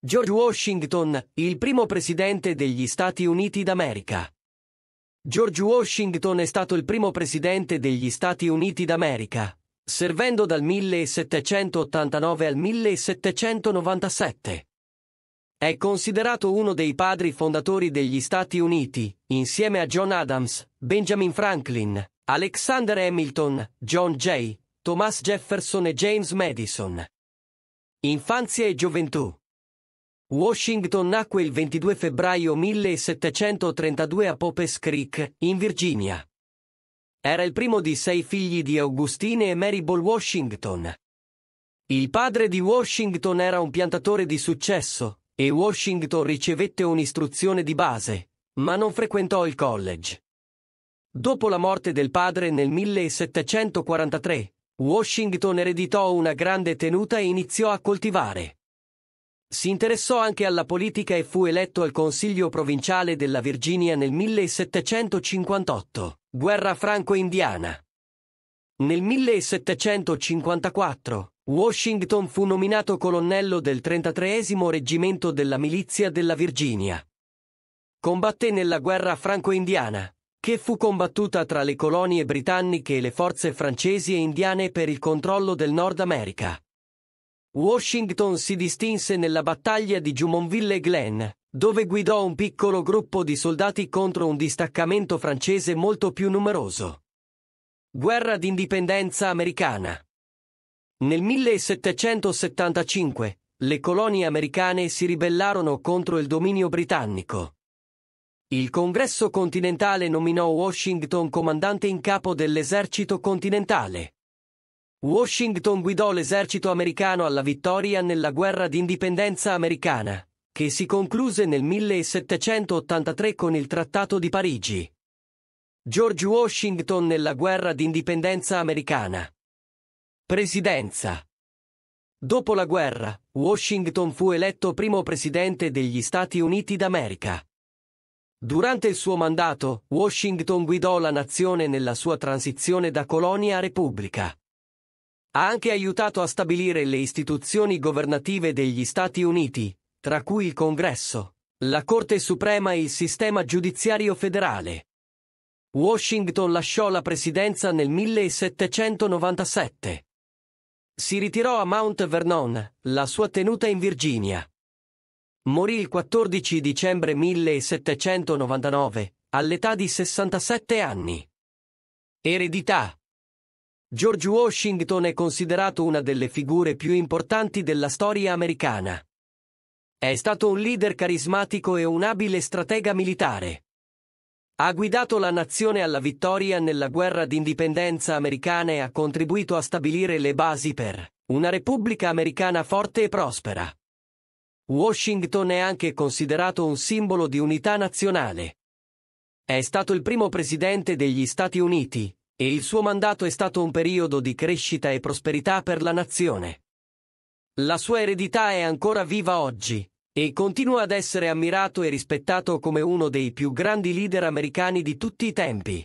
George Washington, il primo presidente degli Stati Uniti d'America. George Washington è stato il primo presidente degli Stati Uniti d'America, servendo dal 1789 al 1797. È considerato uno dei padri fondatori degli Stati Uniti, insieme a John Adams, Benjamin Franklin, Alexander Hamilton, John Jay, Thomas Jefferson e James Madison. Infanzia e gioventù. Washington nacque il 22 febbraio 1732 a Popes Creek, in Virginia. Era il primo di sei figli di Augustine e Maryball Washington. Il padre di Washington era un piantatore di successo, e Washington ricevette un'istruzione di base, ma non frequentò il college. Dopo la morte del padre nel 1743, Washington ereditò una grande tenuta e iniziò a coltivare. Si interessò anche alla politica e fu eletto al Consiglio provinciale della Virginia nel 1758, guerra franco-indiana. Nel 1754, Washington fu nominato colonnello del 33 reggimento della milizia della Virginia. Combatté nella guerra franco-indiana, che fu combattuta tra le colonie britanniche e le forze francesi e indiane per il controllo del Nord America. Washington si distinse nella battaglia di Jumonville Glen, dove guidò un piccolo gruppo di soldati contro un distaccamento francese molto più numeroso. Guerra d'indipendenza americana. Nel 1775 le colonie americane si ribellarono contro il dominio britannico. Il Congresso continentale nominò Washington comandante in capo dell'esercito continentale. Washington guidò l'esercito americano alla vittoria nella guerra d'indipendenza americana, che si concluse nel 1783 con il Trattato di Parigi. George Washington nella guerra d'indipendenza americana. Presidenza. Dopo la guerra, Washington fu eletto primo presidente degli Stati Uniti d'America. Durante il suo mandato, Washington guidò la nazione nella sua transizione da colonia a repubblica. Ha anche aiutato a stabilire le istituzioni governative degli Stati Uniti, tra cui il Congresso, la Corte Suprema e il sistema giudiziario federale. Washington lasciò la presidenza nel 1797. Si ritirò a Mount Vernon, la sua tenuta in Virginia. Morì il 14 dicembre 1799, all'età di 67 anni. Eredità George Washington è considerato una delle figure più importanti della storia americana. È stato un leader carismatico e un abile stratega militare. Ha guidato la nazione alla vittoria nella guerra d'indipendenza americana e ha contribuito a stabilire le basi per una repubblica americana forte e prospera. Washington è anche considerato un simbolo di unità nazionale. È stato il primo presidente degli Stati Uniti, e il suo mandato è stato un periodo di crescita e prosperità per la nazione. La sua eredità è ancora viva oggi, e continua ad essere ammirato e rispettato come uno dei più grandi leader americani di tutti i tempi.